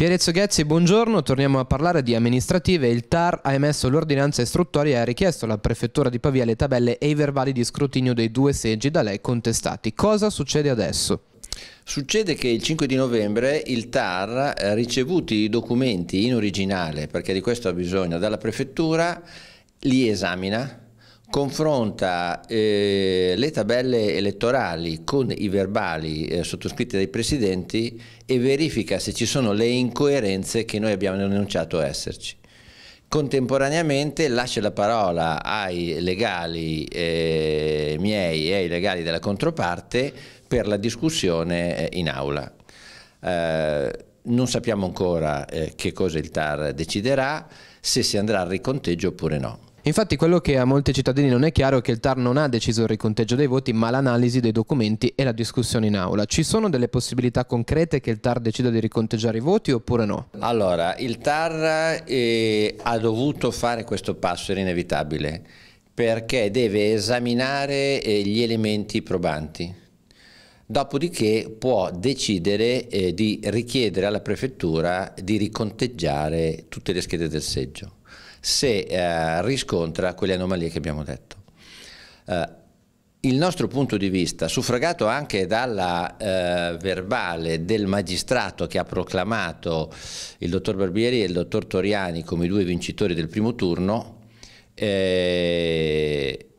Pierezzo Ghezzi, buongiorno, torniamo a parlare di amministrative. Il TAR ha emesso l'ordinanza istruttoria e ha richiesto alla Prefettura di Pavia le tabelle e i verbali di scrutinio dei due seggi da lei contestati. Cosa succede adesso? Succede che il 5 di novembre il TAR, ricevuti i documenti in originale, perché di questo ha bisogno, dalla Prefettura, li esamina confronta eh, le tabelle elettorali con i verbali eh, sottoscritti dai presidenti e verifica se ci sono le incoerenze che noi abbiamo denunciato esserci. Contemporaneamente lascia la parola ai legali eh, miei e ai legali della controparte per la discussione eh, in aula. Eh, non sappiamo ancora eh, che cosa il TAR deciderà, se si andrà al riconteggio oppure no. Infatti quello che a molti cittadini non è chiaro è che il TAR non ha deciso il riconteggio dei voti, ma l'analisi dei documenti e la discussione in aula. Ci sono delle possibilità concrete che il TAR decida di riconteggiare i voti oppure no? Allora, il TAR eh, ha dovuto fare questo passo, era inevitabile, perché deve esaminare eh, gli elementi probanti dopodiché può decidere eh, di richiedere alla prefettura di riconteggiare tutte le schede del seggio se eh, riscontra quelle anomalie che abbiamo detto. Eh, il nostro punto di vista, suffragato anche dalla eh, verbale del magistrato che ha proclamato il dottor Barbieri e il dottor Toriani come i due vincitori del primo turno, eh,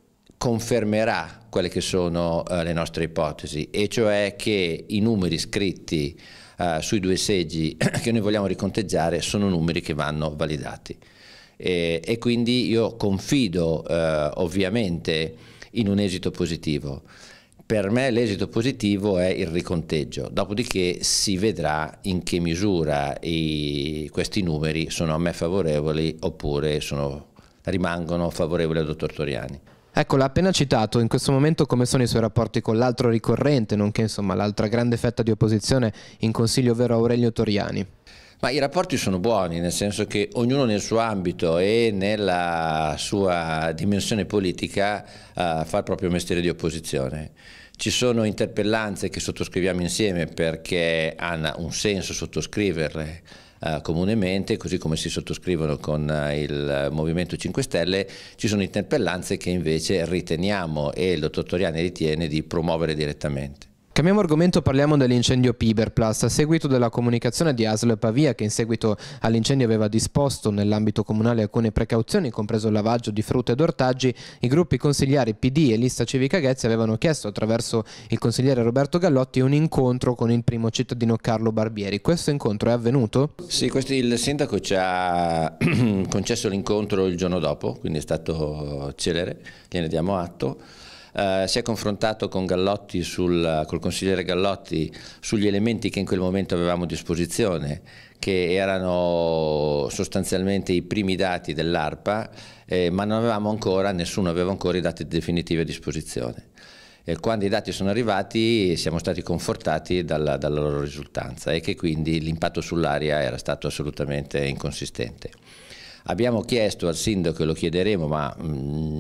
confermerà quelle che sono eh, le nostre ipotesi, e cioè che i numeri scritti eh, sui due seggi che noi vogliamo riconteggiare sono numeri che vanno validati. E, e quindi io confido eh, ovviamente in un esito positivo. Per me l'esito positivo è il riconteggio, dopodiché si vedrà in che misura i, questi numeri sono a me favorevoli oppure sono, rimangono favorevoli al dottor Toriani. Ecco, l'ha appena citato, in questo momento come sono i suoi rapporti con l'altro ricorrente, nonché insomma l'altra grande fetta di opposizione in Consiglio, ovvero Aurelio Toriani? Ma i rapporti sono buoni, nel senso che ognuno nel suo ambito e nella sua dimensione politica uh, fa il proprio mestiere di opposizione. Ci sono interpellanze che sottoscriviamo insieme perché hanno un senso sottoscriverle eh, comunemente, così come si sottoscrivono con eh, il Movimento 5 Stelle, ci sono interpellanze che invece riteniamo e il dottor Toriani ritiene di promuovere direttamente. Cambiamo argomento, parliamo dell'incendio Piberplas. A seguito della comunicazione di ASL Pavia, che in seguito all'incendio aveva disposto nell'ambito comunale alcune precauzioni, compreso il lavaggio di frutta ed ortaggi, i gruppi consigliari PD e Lista Civica Ghezzi avevano chiesto attraverso il consigliere Roberto Gallotti un incontro con il primo cittadino Carlo Barbieri. Questo incontro è avvenuto? Sì, questo, il sindaco ci ha concesso l'incontro il giorno dopo, quindi è stato celere, gliene diamo atto. Eh, si è confrontato con Gallotti sul, col consigliere Gallotti sugli elementi che in quel momento avevamo a disposizione, che erano sostanzialmente i primi dati dell'ARPA, eh, ma non avevamo ancora, nessuno aveva ancora i dati definitivi a disposizione. E quando i dati sono arrivati siamo stati confortati dalla, dalla loro risultanza e che quindi l'impatto sull'aria era stato assolutamente inconsistente. Abbiamo chiesto al sindaco, e lo chiederemo, ma mm,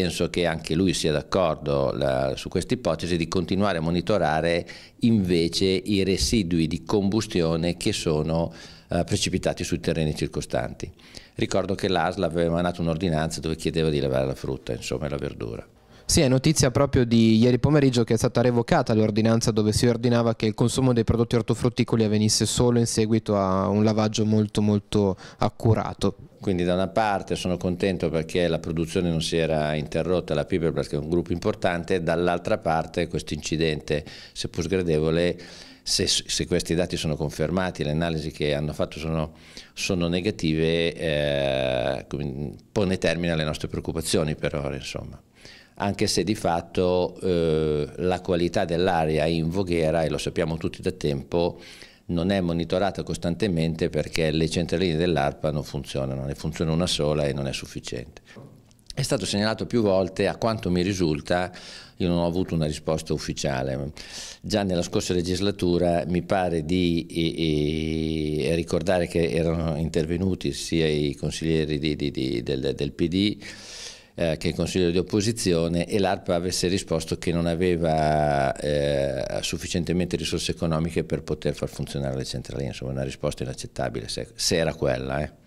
penso che anche lui sia d'accordo su questa ipotesi di continuare a monitorare invece i residui di combustione che sono eh, precipitati sui terreni circostanti. Ricordo che l'ASL aveva emanato un'ordinanza dove chiedeva di levare la frutta, insomma la verdura. Sì, è notizia proprio di ieri pomeriggio che è stata revocata l'ordinanza dove si ordinava che il consumo dei prodotti ortofrutticoli avvenisse solo in seguito a un lavaggio molto molto accurato. Quindi da una parte sono contento perché la produzione non si era interrotta, la Piper perché è un gruppo importante, dall'altra parte questo incidente, seppur sgradevole, se, se, questi dati sono confermati, le analisi che hanno fatto sono, sono negative, eh, pone termine alle nostre preoccupazioni per ora. Insomma anche se di fatto eh, la qualità dell'aria in Voghera, e lo sappiamo tutti da tempo, non è monitorata costantemente perché le centraline dell'ARPA non funzionano, ne funziona una sola e non è sufficiente. È stato segnalato più volte, a quanto mi risulta, io non ho avuto una risposta ufficiale. Già nella scorsa legislatura mi pare di e, e, ricordare che erano intervenuti sia i consiglieri di, di, di, del, del PD eh, che è il consiglio di opposizione e l'ARPA avesse risposto che non aveva eh, sufficientemente risorse economiche per poter far funzionare le centrali, insomma una risposta inaccettabile se, se era quella. Eh.